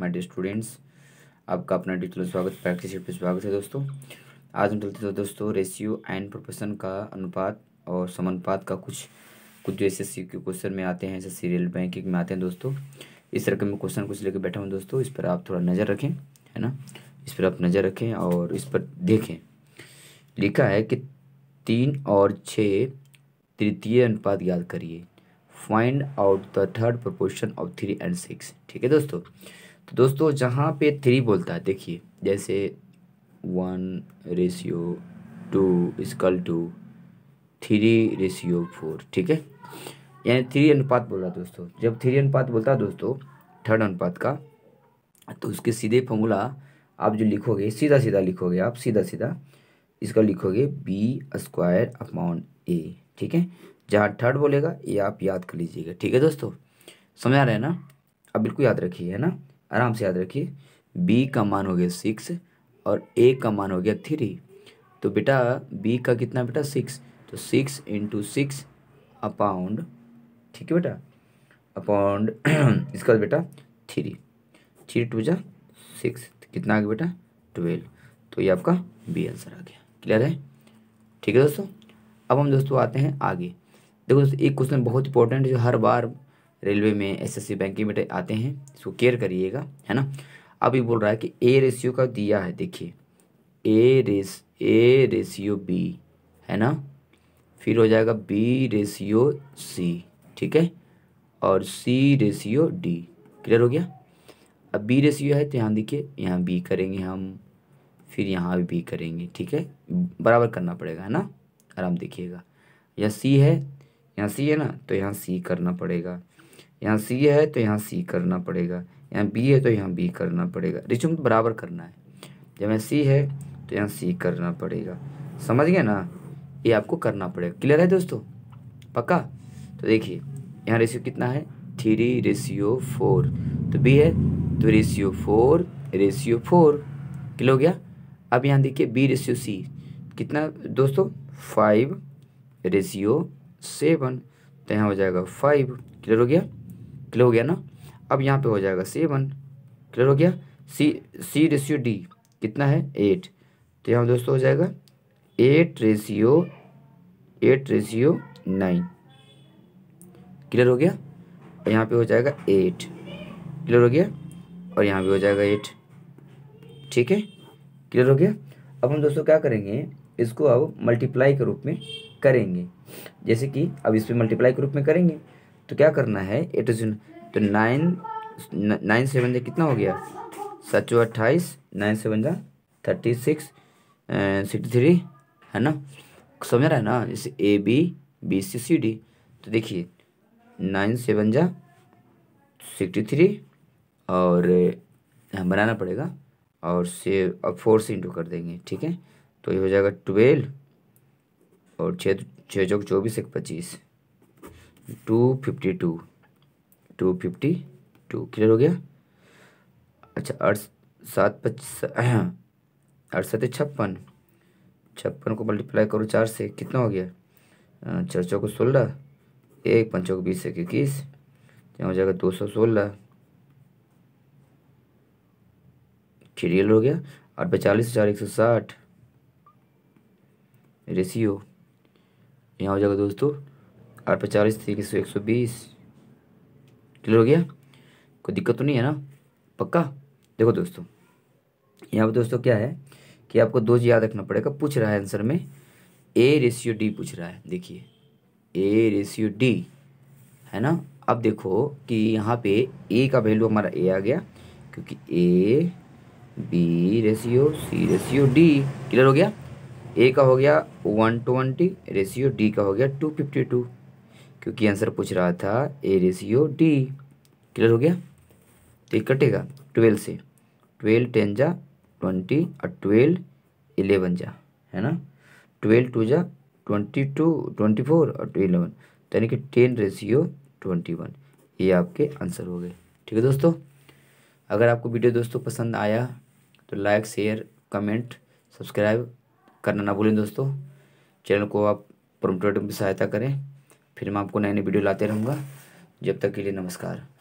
my day students आपका अपना detail स्वागत प्रैक्टिस शीट स्वागत है दोस्तों आज हम चलते हैं दोस्तों रेशियो एंड प्रोपोर्शन का अनुपात और समानुपात का कुछ कुछ जो एस के क्वेश्चन में आते हैं जैसे सीरियल बैंकिंग में आते हैं दोस्तों इस तरह के मैं क्वेश्चन कुछ लेकर बैठा हूँ दोस्तों इस पर आप थोड़ा नज़र रखें है ना इस पर आप नज़र रखें और इस पर देखें लिखा है कि तीन और छः तृतीय अनुपात याद करिए find out the third proportion of three and six ठीक है दोस्तों तो दोस्तों जहाँ पे थ्री बोलता है देखिए जैसे one ratio two is equal two three ratio four ठीक है यानी थ्री अनुपात बोल रहा है दोस्तों जब थ्री अनुपात बोलता है दोस्तों थर्ड अनुपात का तो उसके सीधे फॉर्मूला आप जो लिखोगे सीधा सीधा लिखोगे आप सीधा सीधा इसका लिखोगे बी स्क्वायर अपॉन ए ठीक है जहाँ थर्ड बोलेगा ये आप याद कर लीजिएगा ठीक है दोस्तों समझा रहे हैं ना अब बिल्कुल याद रखिए है ना आराम से याद रखिए बी का मान हो गया सिक्स और ए का मान हो गया थ्री तो बेटा बी का कितना बेटा सिक्स तो सिक्स इंटू सिक्स अपाउंड ठीक है बेटा अपाउंड इसका मतलब बेटा थ्री थ्री टू जा सिक्स तो कितना आ गया बेटा ट्वेल्व तो ये आपका बी आंसर आ गया क्लियर है ठीक है दोस्तों अब हम दोस्तों आते हैं आगे देखो दोस्तों एक क्वेश्चन बहुत इंपॉर्टेंट जो हर बार रेलवे में एसएससी बैंकिंग में आते हैं इसको केयर करिएगा है ना अब ये बोल रहा है कि ए रेशियो का दिया है देखिए ए रेस ए रेशियो बी है ना फिर हो जाएगा बी रेशियो सी ठीक है और सी रेशियो डी क्लियर हो गया अब बी रेशियो है तो यहाँ देखिए यहाँ बी करेंगे हम फिर यहाँ भी बी करेंगे ठीक है बराबर करना पड़ेगा है ना आराम देखिएगा यहाँ सी है यहाँ सी है ना तो यहाँ सी करना पड़ेगा यहाँ सी है तो यहाँ सी करना पड़ेगा यहाँ बी है तो यहाँ बी करना पड़ेगा रिचुम तो बराबर करना है जब यहाँ सी है तो यहाँ सी करना पड़ेगा समझ गए ना ये आपको करना पड़ेगा क्लियर है दोस्तों पक्का तो देखिए यहाँ रेशियो कितना है थ्री रेशियो फोर तो बी है तो ratio four ratio four clear हो गया अब यहाँ देखिए बी रेशियो सी कितना दोस्तों फाइव रेशियो सेवन तो यहाँ हो जाएगा फाइव क्लियर हो गया क्लियर हो गया ना अब यहाँ पे हो जाएगा सेवन क्लियर हो गया सी सी रेशियो डी कितना है एट तो यहाँ दोस्तों हो जाएगा eight ratio eight ratio nine clear हो गया और यहाँ पे हो जाएगा एट क्लियर हो गया और यहाँ भी हो जाएगा एट ठीक है क्लियर हो गया अब हम दोस्तों क्या करेंगे इसको अब मल्टीप्लाई के रूप में करेंगे जैसे कि अब इस पर मल्टीप्लाई के रूप में करेंगे तो क्या करना है एट तो नाइन नाइन सेवन जो कितना हो गया सचो अट्ठाईस नाइन सेवन जो थर्टी सिक्स सिक्सटी थ्री है ना समझ रहा है ना जैसे A B B C C D तो देखिए नाइन सेवन जा सिक्सटी थ्री और बनाना पड़ेगा और से अब फोर से इंटू कर देंगे ठीक है तो ये हो जाएगा ट्वेल्व और छः छः चौक चौबीस एक पच्चीस two fifty two two fifty two clear हो गया अच्छा आठ सात पच्चीस अड़सठ हाँ, छप्पन छप्पन को मल्टीप्लाई करो चार से कितना हो गया चार चौक सोलह एक पंचों को बीस एक इक्कीस यहाँ हो जाएगा दो सौ सोलह क्लियर हो गया और पैंतालीस हजार एक सौ साठ रेशियो यहाँ हो जाएगा दोस्तों आठ पचालीस चालीस तीन सौ एक सौ बीस क्लियर हो गया कोई दिक्कत तो नहीं है ना पक्का देखो दोस्तों यहाँ पर दोस्तों क्या है कि आपको दो याद रखना पड़ेगा पूछ रहा है आंसर में ए रेशियो डी पूछ रहा है देखिए ए रेशियो डी है ना अब देखो कि यहाँ पे ए का वैल्यू हमारा ए आ गया क्योंकि A B ratio C ratio D clear हो गया ए का हो गया वन ट्वेंटी रेशियो डी का हो गया टू फिफ्टी टू क्योंकि आंसर पूछ रहा था ए रेशियो डी क्लियर हो गया तो ये कटेगा ट्वेल्व से ट्वेल्व टेन जा ट्वेंटी और ट्वेल्व इलेवन जा है ना ट्वेल्व टू जा ट्वेंटी टू ट्वेंटी फोर और इलेवन तो यानी कि टेन रेशियो ट्वेंटी वन ये आपके आंसर हो गए ठीक है दोस्तों अगर आपको वीडियो दोस्तों पसंद आया तो लाइक शेयर कमेंट सब्सक्राइब करना ना भूलें दोस्तों चैनल को आप प्रमोट में सहायता करें फिर मैं आपको नए नए वीडियो लाते रहूँगा जब तक के लिए नमस्कार